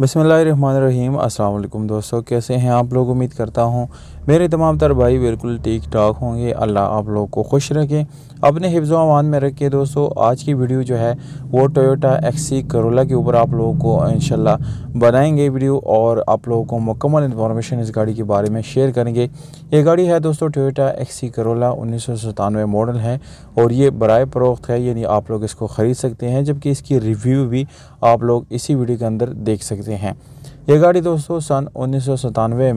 बसमीम अल्लाम दोस्तों कैसे हैं आप लोग उम्मीद करता हूँ मेरे तमाम तर भाई बिल्कुल ठीक ठाक होंगे अल्लाह आप लोग को खुश रखें अपने हिफ्ज़ अमान में रखिए दोस्तों आज की वीडियो जो है वो टोयोटा एक्सी करोला के ऊपर आप लोगों को इन बनाएंगे वीडियो और आप लोगों को मुकम्मल इन्फॉर्मेशन इस गाड़ी के बारे में शेयर करेंगे ये गाड़ी है दोस्तों टोयोटा एक्सी करोला उन्नीस मॉडल है और ये बरए फ़रोख्त है यानी आप लोग इसको ख़रीद सकते हैं जबकि इसकी रिव्यू भी आप लोग इसी वीडियो के अंदर देख सकते हैं सकते हैं ये गाड़ी दोस्तों सन उन्नीस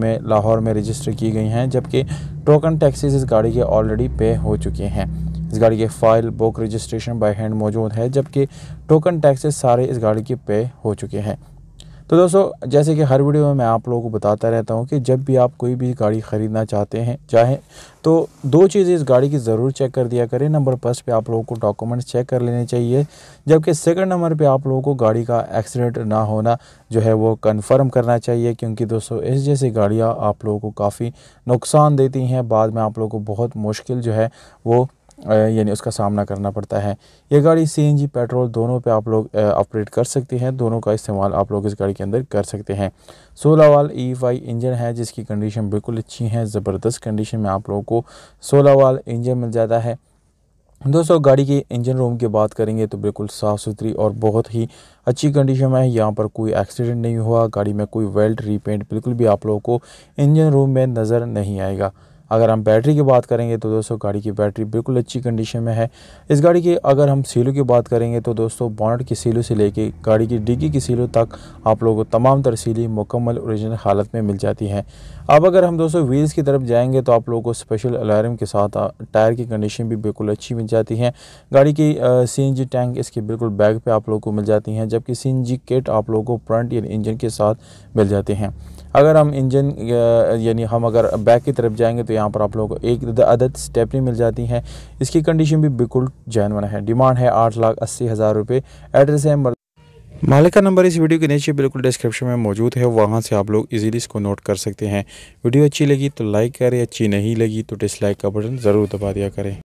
में लाहौर में रजिस्टर की गई हैं जबकि टोकन टैक्सीज इस गाड़ी के ऑलरेडी पे हो चुके हैं इस गाड़ी के file book registration by hand मौजूद है जबकि टोकन टैक्सेस सारे इस गाड़ी के पे हो चुके हैं तो दोस्तों जैसे कि हर वीडियो में मैं आप लोगों को बताता रहता हूँ कि जब भी आप कोई भी गाड़ी ख़रीदना चाहते हैं चाहें तो दो चीज़ें इस गाड़ी की ज़रूर चेक कर दिया करें नंबर फर्स्ट पे आप लोगों को डॉक्यूमेंट्स चेक कर लेने चाहिए जबकि सेकंड नंबर पे आप लोगों को गाड़ी का एक्सीडेंट ना होना जो है वो कन्फर्म करना चाहिए क्योंकि दोस्तों इस जैसी गाड़ियाँ आप लोगों को काफ़ी नुकसान देती हैं बाद में आप लोग को बहुत मुश्किल जो है वो यानी उसका सामना करना पड़ता है ये गाड़ी सीएनजी पेट्रोल दोनों पे आप लोग ऑपरेट कर सकते हैं दोनों का इस्तेमाल आप लोग इस गाड़ी के अंदर कर सकते हैं सोलह वाल ई e वाई इंजन है जिसकी कंडीशन बिल्कुल अच्छी है ज़बरदस्त कंडीशन में आप लोगों को सोलह वाल इंजन मिल जाता है दोस्तों गाड़ी के इंजन रूम की बात करेंगे तो बिल्कुल साफ़ सुथरी और बहुत ही अच्छी कंडीशन में है यहाँ पर कोई एक्सीडेंट नहीं हुआ गाड़ी में कोई वेल्ट रीपेंट बिल्कुल भी आप लोगों को इंजन रूम में नज़र नहीं आएगा अगर हम बैटरी की बात करेंगे तो दोस्तों गाड़ी की बैटरी बिल्कुल अच्छी कंडीशन में है इस गाड़ी की अगर हम सीलों की बात करेंगे तो दोस्तों बॉनट की सीलों से लेके गाड़ी की डिग्गी की सीलों तक आप लोगों को तमाम तर सीलें मुकम्मल ओरिजिनल हालत में मिल जाती हैं अब अगर हम दोस्तों व्हील्स की तरफ जाएंगे तो आप लोगों को स्पेशल अलार्म के साथ टायर की कंडीशन भी बिल्कुल अच्छी मिल जाती है गाड़ी की सी टैंक इसके बिल्कुल बैक पर आप लोगों को मिल जाती हैं जबकि सी किट आप लोगों को फ्रंट या इंजन के साथ मिल जाते हैं अगर हम इंजन यानी हम अगर बैक की तरफ जाएंगे तो यहाँ पर आप लोगों को एक अदद स्टेपनी मिल जाती हैं इसकी कंडीशन भी बिल्कुल जैनवन है डिमांड है आठ लाख अस्सी हज़ार रुपये एड्रेस है मालिक का नंबर इस वीडियो के नीचे बिल्कुल डिस्क्रिप्शन में मौजूद है वहाँ से आप लोग इजीली इसको नोट कर सकते हैं वीडियो अच्छी लगी तो लाइक करें अच्छी नहीं लगी तो डिसलाइक का बटन ज़रूर दबा दिया करें